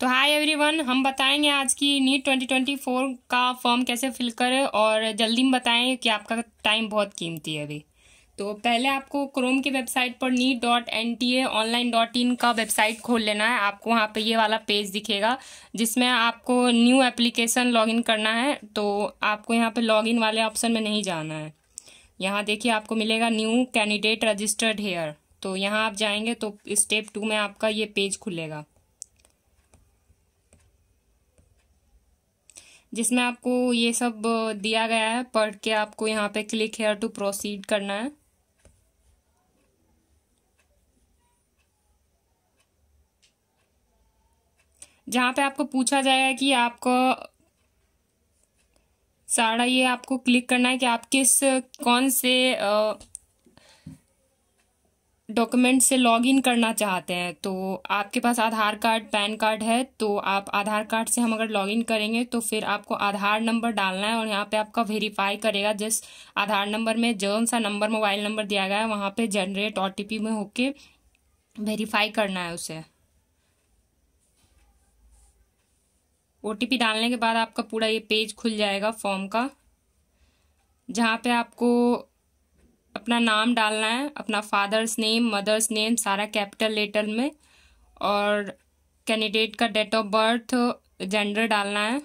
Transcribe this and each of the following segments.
तो hi everyone हम बताएंगे आज की नीट 2024 का फॉर्म कैसे फिल करें और जल्दी में बताएं कि आपका टाइम बहुत कीमती है अभी तो पहले आपको क्रोम की वेबसाइट पर NEET dot N T A online dot in का वेबसाइट खोल लेना है आपको वहाँ पे ये वाला पेज दिखेगा जिसमें आपको न्यू एप्लीकेशन लॉगिन करना है तो आपको यहाँ पे लॉगिन वाले ऑप्शन में नहीं जाना है यहाँ देखिए आपको मिलेगा न्यू कैंडिडेट रजिस्टर्ड हेयर तो यहाँ आप जाएंगे तो स्टेप टू में आपका ये पेज खुलेगा जिसमें आपको ये सब दिया गया है पढ़ के आपको यहाँ पे क्लिक हेयर टू प्रोसीड करना है जहाँ पे आपको पूछा जाएगा कि आपको सारा ये आपको क्लिक करना है कि आप किस कौन से डॉक्यूमेंट से लॉग इन करना चाहते हैं तो आपके पास आधार कार्ड पैन कार्ड है तो आप आधार कार्ड से हम अगर लॉग इन करेंगे तो फिर आपको आधार नंबर डालना है और यहाँ पे आपका वेरीफाई करेगा जिस आधार नंबर में जौन सा नंबर मोबाइल नंबर दिया गया है वहाँ पे जनरेट ओ में होके वेरीफाई करना है उसे ओ डालने के बाद आपका पूरा ये पेज खुल जाएगा फॉर्म का जहाँ पे आपको अपना नाम डालना है अपना फादर्स नेम मदर्स नेम सारा कैपिटल लेटर में और कैंडिडेट का डेट ऑफ बर्थ जेंडर डालना है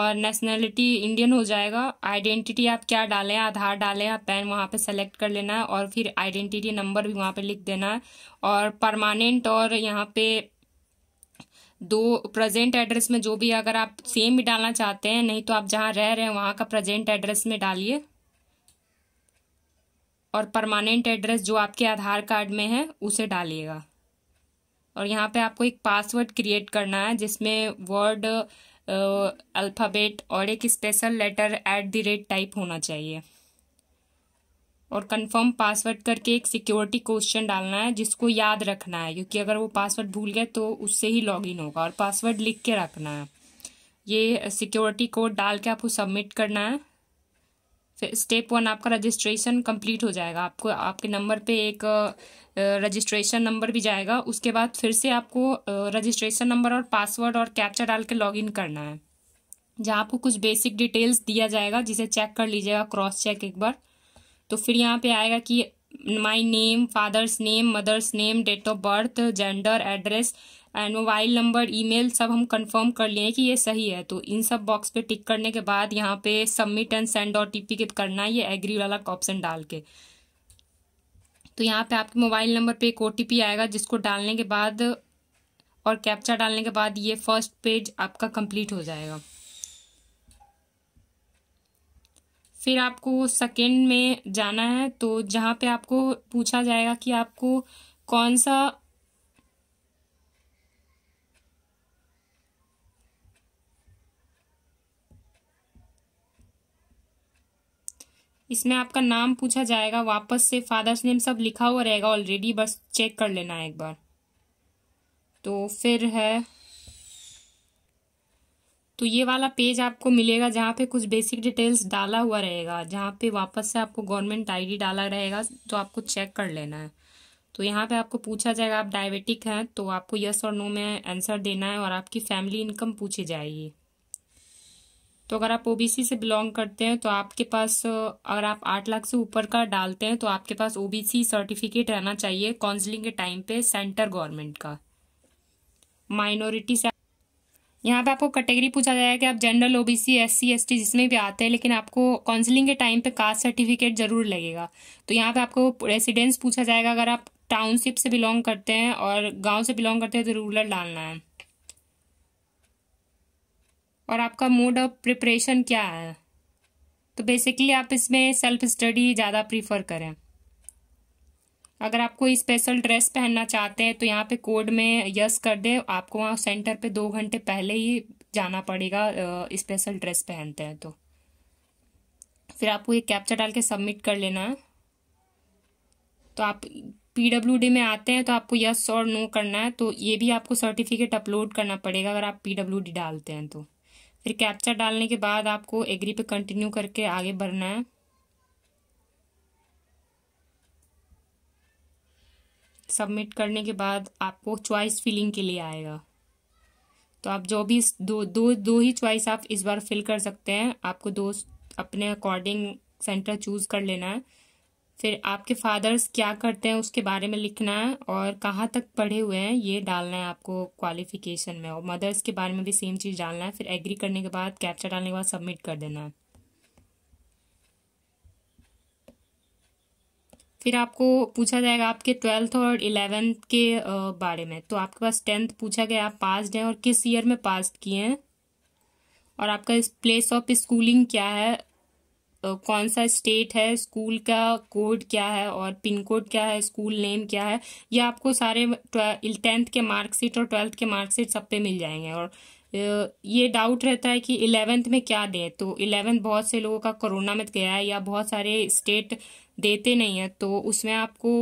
और नेशनलिटी इंडियन हो जाएगा आइडेंटिटी आप क्या डालें आधार डालें आप पैन वहाँ पे सेलेक्ट कर लेना है और फिर आइडेंटिटी नंबर भी वहाँ पे लिख देना है और परमानेंट और यहाँ पे दो प्रेजेंट एड्रेस में जो भी अगर आप सेम भी डालना चाहते हैं नहीं तो आप जहाँ रह रहे हैं वहाँ का प्रेजेंट एड्रेस में डालिए और परमानेंट एड्रेस जो आपके आधार कार्ड में है उसे डालिएगा और यहाँ पे आपको एक पासवर्ड क्रिएट करना है जिसमें वर्ड अल्फ़ाबेट और एक special letter at the rate type होना चाहिए और कंफर्म पासवर्ड करके एक सिक्योरिटी क्वेश्चन डालना है जिसको याद रखना है क्योंकि अगर वो पासवर्ड भूल गए तो उससे ही लॉगिन होगा और पासवर्ड लिख के रखना है ये सिक्योरिटी कोड डाल के आपको सबमिट करना है फिर स्टेप वन आपका रजिस्ट्रेशन कंप्लीट हो जाएगा आपको आपके नंबर पे एक रजिस्ट्रेशन नंबर भी जाएगा उसके बाद फिर से आपको रजिस्ट्रेशन नंबर और पासवर्ड और कैप्चा डाल के लॉग करना है जहाँ आपको कुछ बेसिक डिटेल्स दिया जाएगा जिसे चेक कर लीजिएगा क्रॉस चेक एक बार तो फिर यहाँ पे आएगा कि my name father's name mother's name date of birth gender address and mobile number email सब हम कंफर्म कर लिए कि ये सही है तो इन सब बॉक्स पे टिक करने के बाद यहाँ पे submit and send O T P करना है ये एग्री वाला ऑप्शन डाल के तो यहाँ पे आपके मोबाइल नंबर पे एक ओ टी पी आएगा जिसको डालने के बाद और कैप्चा डालने के बाद ये फर्स्ट पेज आपका कंप्लीट हो जाएगा फिर आपको सेकेंड में जाना है तो जहाँ पे आपको पूछा जाएगा कि आपको कौन सा इसमें आपका नाम पूछा जाएगा वापस से फादर्स नेम सब लिखा हुआ रहेगा ऑलरेडी बस चेक कर लेना है एक बार तो फिर है तो ये वाला पेज आपको मिलेगा जहाँ पे कुछ बेसिक डिटेल्स डाला हुआ रहेगा जहाँ पे वापस से आपको गवर्नमेंट आईडी डाला रहेगा तो आपको चेक कर लेना है तो यहाँ पे आपको पूछा जाएगा आप डायबिटिक हैं तो आपको यस और नो में आंसर देना है और आपकी फैमिली इनकम पूछी जाएगी तो अगर आप ओबीसी से बिलोंग करते हैं तो आपके पास अगर आप आठ लाख से ऊपर का डालते हैं तो आपके पास ओबीसी सर्टिफिकेट रहना चाहिए काउंसलिंग के टाइम पे सेंटर गवर्नमेंट का माइनॉरिटी से यहाँ पे आपको कैटेगरी पूछा जाएगा कि आप general OBC S C S T जिसमें भी आते हैं लेकिन आपको काउंसलिंग के टाइम पे कास्ट सर्टिफिकेट जरूर लगेगा तो यहाँ पे आपको रेसिडेंस पूछा जाएगा अगर आप टाउनशिप से बिलोंग करते हैं और गाँव से बिलोंग करते हैं तो रूरल डालना है और आपका मोड ऑफ प्रिपरेशन क्या है तो बेसिकली आप इसमें सेल्फ स्टडी ज़्यादा प्रीफर करें अगर आपको स्पेशल ड्रेस पहनना चाहते हैं तो यहाँ पे कोड में यस कर दे आपको वहाँ सेंटर पे दो घंटे पहले ही जाना पड़ेगा स्पेशल ड्रेस पहनते हैं तो फिर आपको ये कैप्चा डाल के सबमिट कर लेना है तो आप पीडब्ल्यू में आते हैं तो आपको यस और नो करना है तो ये भी आपको सर्टिफिकेट अपलोड करना पड़ेगा अगर आप पीडब्ल्यू डालते हैं तो फिर कैप्चा डालने के बाद आपको एग्री पे कंटिन्यू करके आगे बढ़ना है सबमिट करने के बाद आपको चॉइस फिलिंग के लिए आएगा तो आप जो भी दो दो दो ही चॉइस आप इस बार फिल कर सकते हैं आपको दो अपने अकॉर्डिंग सेंटर चूज कर लेना है फिर आपके फादर्स क्या करते हैं उसके बारे में लिखना है और कहाँ तक पढ़े हुए हैं ये डालना है आपको क्वालिफिकेशन में और मदर्स के बारे में भी सेम चीज़ डालना है फिर एग्री करने के बाद कैप्चर डालने के बाद सबमिट कर देना है फिर आपको पूछा जाएगा आपके ट्वेल्थ और इलेवेंथ के बारे में तो आपके पास टेंथ पूछा गया आप पास्ड हैं और किस ईयर में पास किए हैं और आपका प्लेस ऑफ स्कूलिंग क्या है कौन सा स्टेट है स्कूल का कोड क्या है और पिन कोड क्या है स्कूल नेम क्या है ये आपको सारे टेंथ के मार्कशीट और ट्वेल्थ के मार्कशीट सब पे मिल जाएंगे और ये डाउट रहता है कि इलेवेंथ में क्या दें तो इलेवेंथ बहुत से लोगों का कोरोना में गया है या बहुत सारे स्टेट देते नहीं है तो उसमें आपको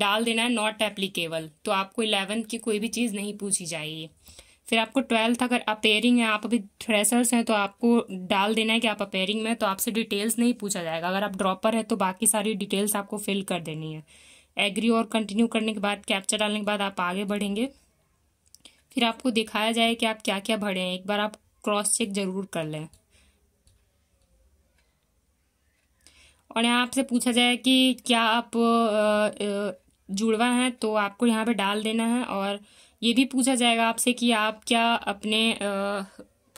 डाल देना है नॉट एप्लीकेबल तो आपको इलेवेंथ की कोई भी चीज़ नहीं पूछी जाएगी फिर आपको ट्वेल्थ अगर अपेयरिंग है आप अभी थ्रेसर्स हैं तो आपको डाल देना है कि आप अपेयरिंग में तो आपसे डिटेल्स नहीं पूछा जाएगा अगर आप ड्रॉपर है तो बाकी सारी डिटेल्स आपको फिल कर देनी है एग्री और कंटिन्यू करने के बाद कैप्चर डालने के बाद आप आगे बढ़ेंगे फिर आपको दिखाया जाए कि आप क्या क्या भरे हैं एक बार आप क्रॉस चेक जरूर कर लें और यहाँ आपसे पूछा जाए कि क्या आप जुड़वा हैं तो आपको यहाँ पे डाल देना है और ये भी पूछा जाएगा आपसे कि आप क्या अपने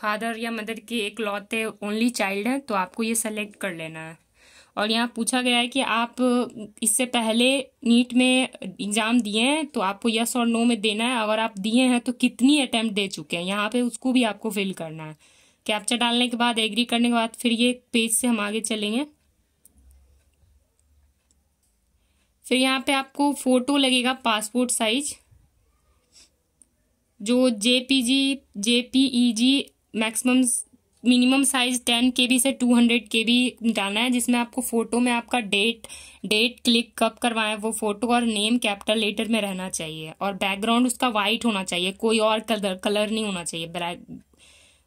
फादर या मदर के एक लौते ओनली चाइल्ड हैं तो आपको ये सेलेक्ट कर लेना है और यहाँ पूछा गया है कि आप इससे पहले नीट में एग्ज़ाम दिए हैं तो आपको यस और नो में देना है अगर आप दिए हैं तो कितनी अटैम्प्ट दे चुके हैं यहाँ पे उसको भी आपको फिल करना है कैप्चर डालने के बाद एग्री करने के बाद फिर ये पेज से हम आगे चलेंगे फिर यहाँ पे आपको फोटो लगेगा पासपोर्ट साइज जो J J P P G E G maximum minimum size ten K B से टू हंड्रेड के बी डालना है जिसमें आपको फोटो में आपका डेट डेट क्लिक कब करवाएं वो फोटो और नेम कैपिटल लेटर में रहना चाहिए और बैकग्राउंड उसका वाइट होना चाहिए कोई और कलर कलर नहीं होना चाहिए ब्लैक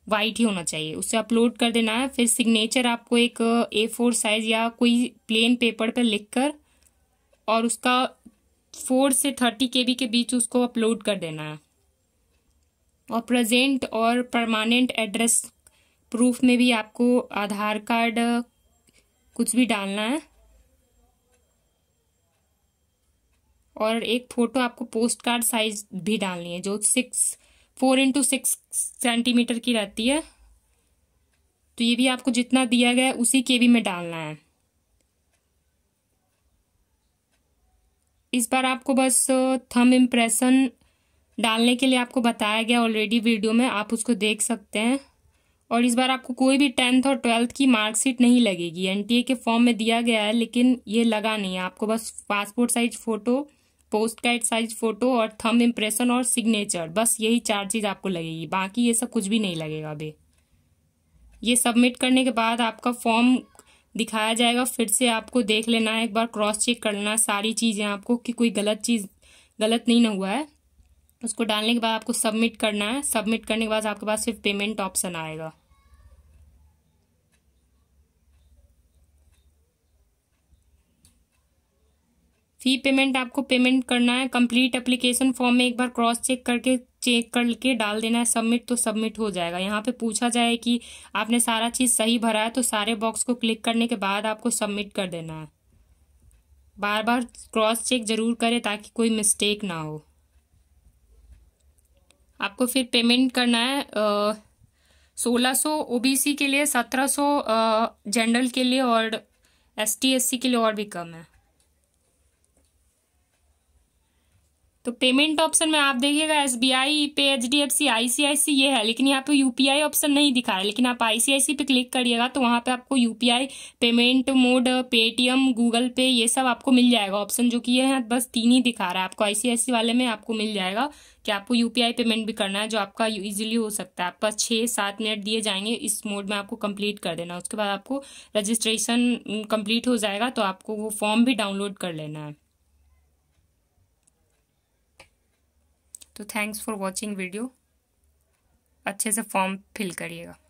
वाइट ही होना चाहिए उसे अपलोड कर देना है फिर सिग्नेचर आपको एक ए फोर साइज या कोई प्लेन पेपर पर पे लिख कर और उसका फोर से थर्टी के बी के बीच उसको अपलोड कर देना है और प्रेजेंट और परमानेंट एड्रेस प्रूफ में भी आपको आधार कार्ड कुछ भी डालना है और एक फ़ोटो आपको पोस्ट कार्ड साइज भी डालनी है जो six four into six centimetre की रहती है तो ये भी आपको जितना दिया गया है उसी के भी में डालना है इस बार आपको बस थम इम्प्रेशन डालने के लिए आपको बताया गया ऑलरेडी वीडियो में आप उसको देख सकते हैं और इस बार आपको कोई भी टेंथ और ट्वेल्थ की मार्कशीट नहीं लगेगी एनटीए के फॉर्म में दिया गया है लेकिन ये लगा नहीं है आपको बस passport size photo post card size photo और थम इम्प्रेशन और सिग्नेचर बस यही चार चीज़ आपको लगेगी बाकी ये सब कुछ भी नहीं लगेगा अभी ये सबमिट करने के बाद आपका फॉर्म दिखाया जाएगा फिर से आपको देख लेना है एक बार क्रॉस चेक करना सारी चीज़ें आपको कि कोई गलत चीज़ गलत नहीं ना हुआ है उसको डालने के बाद आपको सबमिट करना है सबमिट करने के बाद आपके पास सिर्फ पेमेंट ऑप्शन आएगा फी पेमेंट आपको पेमेंट करना है कंप्लीट एप्लीकेशन फॉर्म में एक बार क्रॉस चेक करके चेक करके डाल देना है सबमिट तो सबमिट हो जाएगा यहाँ पे पूछा जाए कि आपने सारा चीज़ सही भरा है तो सारे बॉक्स को क्लिक करने के बाद आपको सबमिट कर देना है बार बार क्रॉस चेक जरूर करें ताकि कोई मिस्टेक ना हो आपको फिर पेमेंट करना है सोलह सौ ओ के लिए सत्रह सौ जनरल के लिए और एस टी के लिए और भी कम है तो पेमेंट ऑप्शन में आप देखिएगा एस बी आई पे H D F C ICICI ये है लेकिन यहाँ पे यूपीआई ऑप्शन नहीं दिखा है लेकिन आप आईसीआईसी पे क्लिक करिएगा तो वहाँ पे आपको UPI payment mode Paytm Google Pay ये सब आपको मिल जाएगा ऑप्शन जो कि ये है बस तीन ही दिखा रहा है आपको आईसीआईसी वाले में आपको मिल जाएगा कि आपको यूपीआई पेमेंट भी करना है जो आपका ईजिली हो सकता है पास छः सात मिनट दिए जाएंगे इस मोड में आपको कंप्लीट कर देना उसके बाद आपको रजिस्ट्रेशन कंप्लीट हो जाएगा तो आपको वो फॉर्म भी डाउनलोड कर लेना है तो थैंक्स फॉर वॉचिंग वीडियो अच्छे से फॉर्म फिल करिएगा